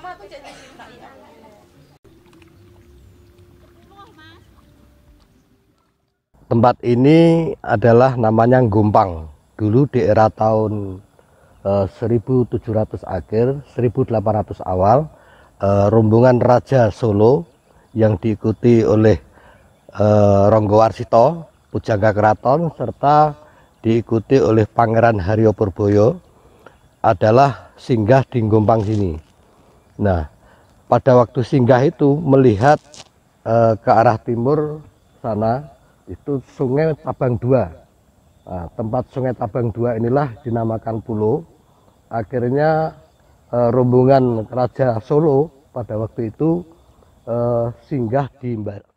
aku jadi cinta ya Tempat ini adalah namanya Gumpang. Dulu di era tahun eh, 1700 akhir, 1800 awal, eh, rombongan Raja Solo yang diikuti oleh eh, Ronggo Warsito, Pujangga Keraton, serta diikuti oleh Pangeran Haryo Purboyo adalah singgah di Gompang sini. Nah, pada waktu singgah itu melihat eh, ke arah timur sana itu Sungai Tabang Dua. Nah, tempat Sungai Tabang Dua inilah dinamakan Pulau. Akhirnya eh, rombongan Raja Solo pada waktu itu eh, singgah di Mbak.